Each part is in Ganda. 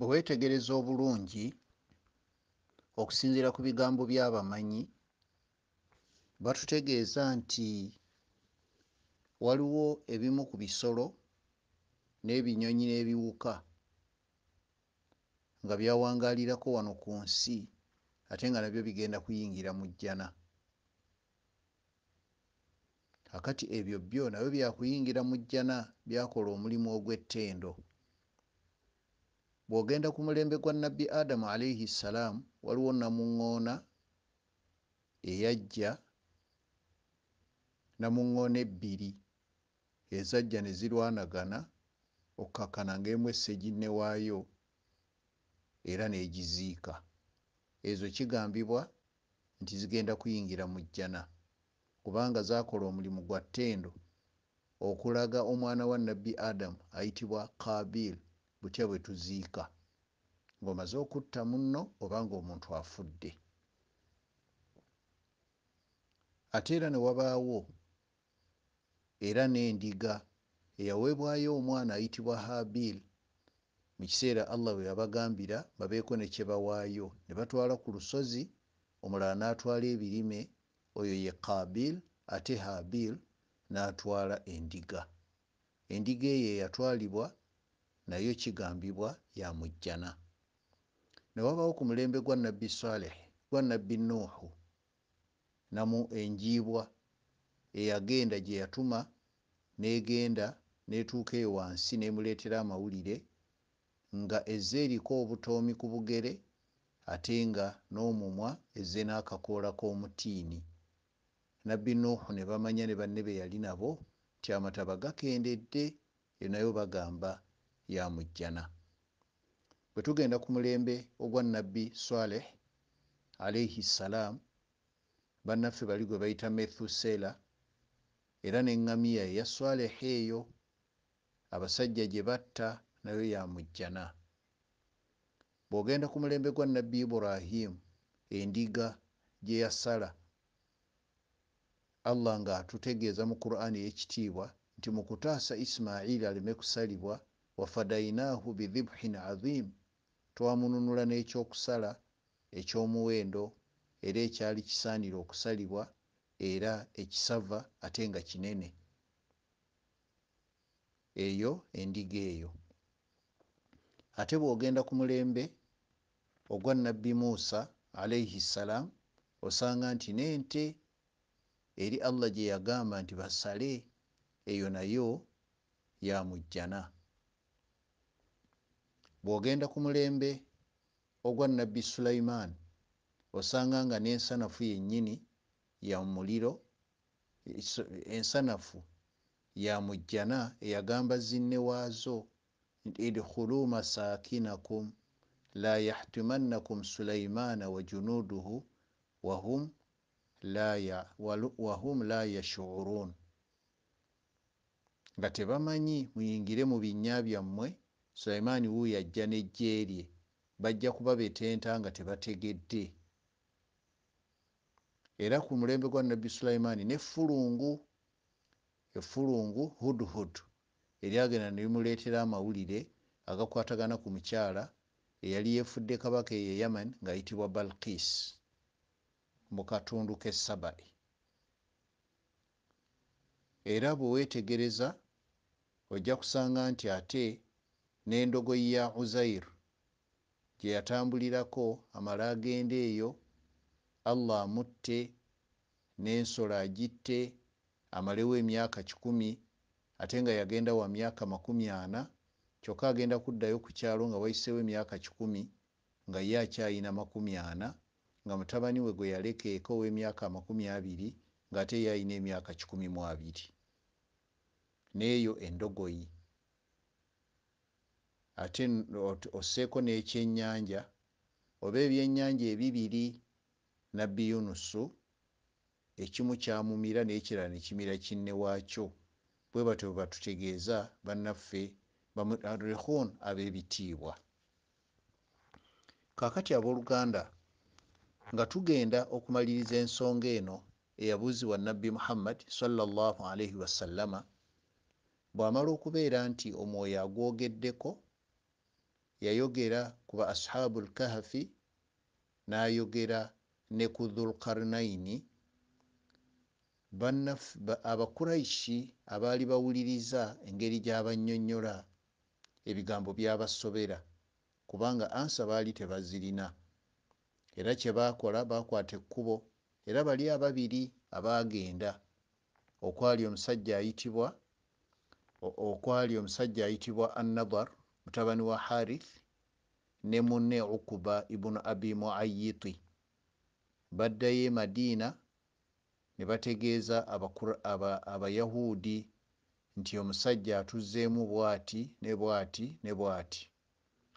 bwe weetegereza obulungi okusinziira ku bigambo by'abamanyi batutegeeza nti waliwo ebimu ku bisolo n'ebinyonyi n'ebiwuka nga byawangaalirako wano ku nsi ate nga nabyo bigenda kuyingira mu jjana akati ebyo byo nabyo byakuyingira mu jjana byakola omulimu ogw'ettendo bwogenda ku mulembe gwa nabbi adamu alaihi ssalaamu waliwo namuŋoona eyajja namuŋoona ebbiri ezajja ne zirwanagana okkakkana ngaemu esseginne waayo era neegiziika ezo kigambibwa nti zigenda kuyingira mu jjana kubanga zaakola omulimu gwa ttendo okulaga omwana wa nabbi adamu ayitibwa kabiri butya bwe tuziika ngaomaze okutta munno obanga omuntu afudde ate era ne wabaawo era n'endiga eyaweebwayo omwana ayitibwa habil mu kiseera allah bwe yabagambira babeeko ne kyebawaayo ne batwala ku lusozi omulala n'atwala ebirime oyo ye kabil ate habil n'atwala endiga endiga eyo eyatwalibwa nayo kigambibwa yamujjana newabaawo ku mulembe gwa nabbi salehi gwa nabbi nuuhu namu enjiibwa eyagenda gye yatuma negenda netuuka eyo wansi nemuleetera amawulire nga ezze eriko obutoomi ku bugere ate nga n'omumwa ezze n'akakoola k'omutiini nabbi nuuhu ne bamanya ne banne be yali nabo ti amataba gakendedde enayo bagamba ya mujjana bwe tugenda ku mulembe ogwa nabbi saleh alaihi ssalaam bannaffe bali gwe bayita methusela era neŋŋamiya eya saleha eyo abasajja gye batta nayo ya mujjana bw'ogenda ku mulembe gwa nabbi ibrahimu endiga gye yasala allah ng'atutegeeza mu qur'aani ey'ekitiibwa nti mu kutaasa isimaili aleme kusalibwa wafadainahu bidhibhin adhim twamununula n'ekyokusala ekyomuwendo era ekyali kisaanira okusalibwa era ekisava ate nga kinene eyo endiga eyo ate bwogenda ku mulembe ogwa nabbi musa alaihi ssalaam osanga nti n'ente eri allah gye yagamba nti basale eyo nayo yamujjana bwogenda ku mulembe ogwa nabbi sulaiman osanga nga n'ensanafu yennyini ya muliro ensanafu ya mujjana eyagamba zinne waazo idkhulu masakinakum la yahtimannakum sulaimana wajunuduhu wahum la, ya, wahum la yashurun nga tebamanyi muyingire mu binnya byammwe sulaimaani wuuyo ajja nejjeerye bajja kuba betenta nga tebategedde era ku mulembe gwa nabbi sulaimaani nefulungu efulungu hudhud eryagenda nelimuleetera amawulire agakwatagana ku mukyala eyali yefudde kabaka eyo yaman ngaayitibwa balkis mu katundu kesabai era bwe weetegereza ojja kusanga nti ate n'endogoyi ya uzairu gye yatambulirako amale agende eyo allah amutte n'ensolo agitte amalewo emyaka kikumi ate nga yagenda wa myaka makumi ana kyokka agenda kuddayo ku kyalo nga wayisewo emyaka kikumi nga ye akyayina makumi ana nga mutabani we gwe yaleka eka ow'emyaka amakumi abiri ng'ate ye ayina emyaka kikumi mu abiri n'eyo endogoyi ate osseeko n'ekyennyanja oba ebyennyanja ebibiri nabbi yunusu ekimu kyamumira n'ekirala ne kimira kinne waakyo bwe batyo bwe batutegeeza bannaffe bamudarihun ab'ebitiibwa kaakati abooluganda nga tugenda okumaliriza ensonga eno eyabuuzibwa nabbi muhammad salllah alaihi wasallama bw'amala okubeera nti omwoyo agwogeddeko yayogera ku ba ashabu lkahafi nayogera ne ku dhulkarnaini abakuraishi abaali bawuliriza engeri gyabanyonyola ebigambo byabasobera kubanga ansa baali tebazirina era kyebakola bakwata ekkubo era bali ababiri abagenda okwali omusajja ayitibwa okwali omusajja ayitibwa annabar mutabani wa harith ne munne ukuba ibunu abi muayiti baddayo madiina ne bategeeza abayahudi aba, aba nti omusajja atuzeemu bwati ne bwati ne bwati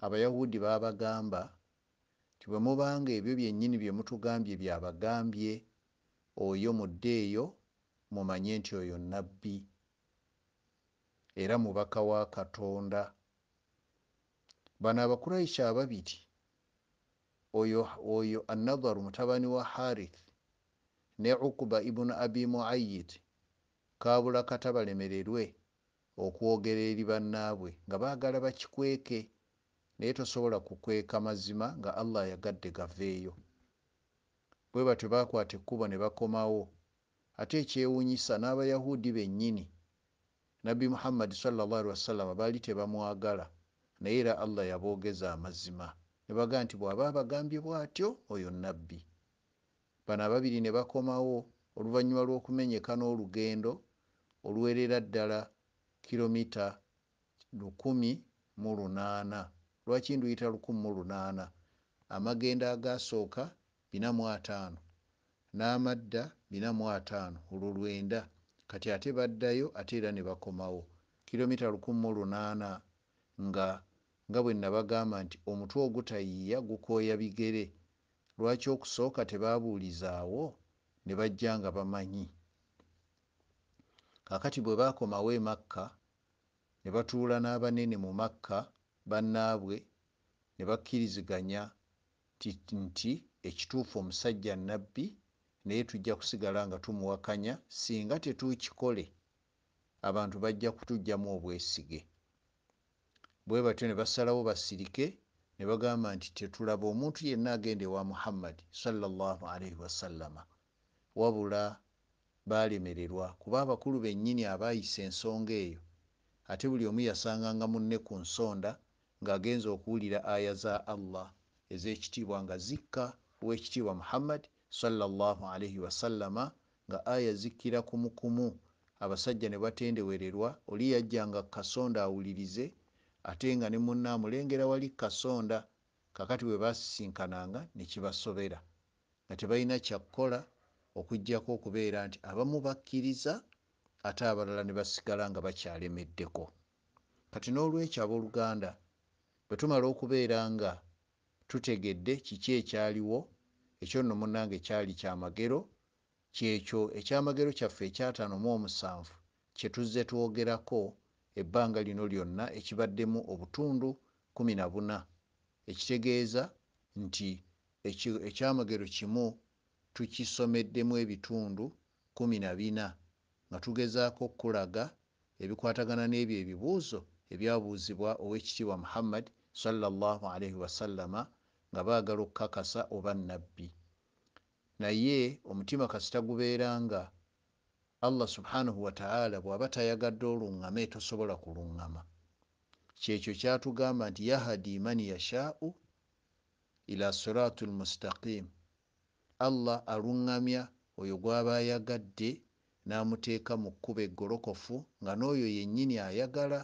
abayahudi babagamba nti bwe mubanga ebyo byennyini bye mutugambye byabagambye oyo muddeeyo mumanye nti oyo nabbi era mubaka wa katonda bano abakuraisha ababiri oyo anadharu mutabani wa harith ne ukuba ibunu abi muayid kabula kata balemererwe okwogera eri bannaabwe nga baagala bakikweke naye tosobola kukweka mazima nga allah yagadde gaveeyo bwe batyo bakwata ekkubo ne bakomawo ate ekyewunyisa n'abayahudi bennyini nabbi muhammadi sallallahu alihi wasallama baali tebamwagala naye era allah yaboogeza amazima nebaga nti bwaba abagambye bwatyo oyo nabbi bano ababiri ne bakomawo oluvannyuma lw'okumenyeka n'olugendo oluwerera ddala kiromita 1 lwaki nduyita 18 amagendo agasooka 45 n'amadda 45 olwo lwenda kati ate baddayo ate era ne bakomawo kiromita 18 nga nga bwe nabagamba nti omutwe ogutayiiya gukooya bigere lwaki okusooka tebaabuulizaawo ne bajja nga bamanyi kakati bwe baakomawo emakka ne batuula n'abanene mu makka bannaabwe ne bakkiriziganya nti ekituufu omusajja nnabbi naye tujja kusigala nga tumuwakanya singa tetukikole abantu bajja kutuggyamu obwesige bwe batyo ne basalawo basirike ne bagamba nti tetulaba omuntu yenna agende wa muhammadi salllahalaihi wasallama wabula baalemererwa kuba abakulu bennyini abaayisa ensonga eyo ate buli omu yasanganga munne ku nsonda ng'agenza okuwulira aya za allah ez'ekitiibwa nga zikka owekitiibwa muhammadi salllahalaihi wasallama nga aya zikkira kumukumu abasajja ne batendewererwa oli yajjanga kasonda awulirize ate nga ne munna amulengera wali kasonda kakati bwe basinkananga ne kibasobera nga tebalina kyakkola okugjako okubeera nti abamu bakkiriza ate abalala ne basigala nga bakyalemeddeko kati n'olwekyo abooluganda bwe tumala okubeera nga tutegedde kiki ekyaliwo ekyo nno munnanga ekyali kyamagero kyekyo ekyamagero kyaffe ekyataano mu omusanvu kye tuzze twogerako ebbanga lino lyonna ekibaddemu obutundu 14 ekitegeeza nti ekyamagero kimu tukisomeddemu ebitundu 14 nga tugezaako okulaga ebikwatagana n'ebyo ebibuuzo ebyabuuzibwa owekitiibwa muhammad salalaii wasalama nga baagala okukakasa oba nabbi naye omutima kasita gubeera nga allah subhanahu wataala bwaba tayagadde oluŋama etosobola kuluŋama kyekyo kyatugamba nti yahadi man yashau ila sirati lmustaqim allah aluŋamya oyo gwaba ayagadde namuteeka mu kkuba eggolokofu nga n'oyo yennyini ayagala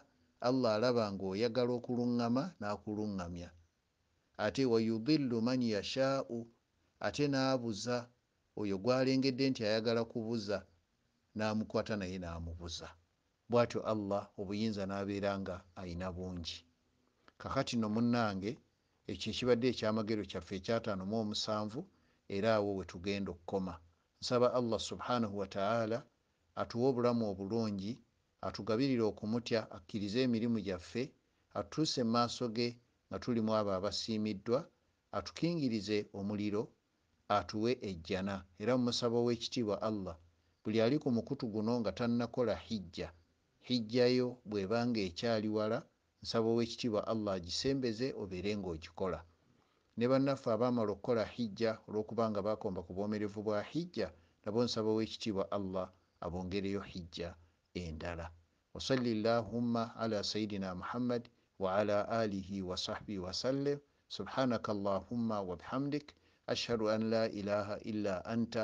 allah alaba nga oyagala okuluŋama nakuluŋamya ate wayudillu man yashau ate naabuza oyo gwalengedde nti ayagala kubuza namukwata naye namubuza bwatyo allah obuyinza nabeera nga ayina bungi kakati no munange ekyo ekibadde ekyamagero kyaffe ekyataano mu omusanvu era awo wetugenda okukoma nsaba allah subhanahu wataala atuwe obulamu obulungi atugabirire okumutya akkirize emirimu gyaffe atutuuse mu maaso ge nga tulimu abo abasiimiddwa atukingirize omuliro atuwe ejjana era mumusaba w'ekitiibwa allah buli ali ku mukutu guno nga tannakola hijja hijjayo bwebanga ekyali wala nsaba owekitiibwa allah agisembeze obeere ngaogikola ne bannaffe abaamala okukola hijja olwokubanga bakomba ku bwomerevu bwa hijja nabo nsaba owekitiibwa allah abongereyo hijja endala wasalli llahumma ala sayidina muhammad waala alihi wasahbihi wasallim subhanaka allahumma wabihamdik ashhadu an la ilaha illa anta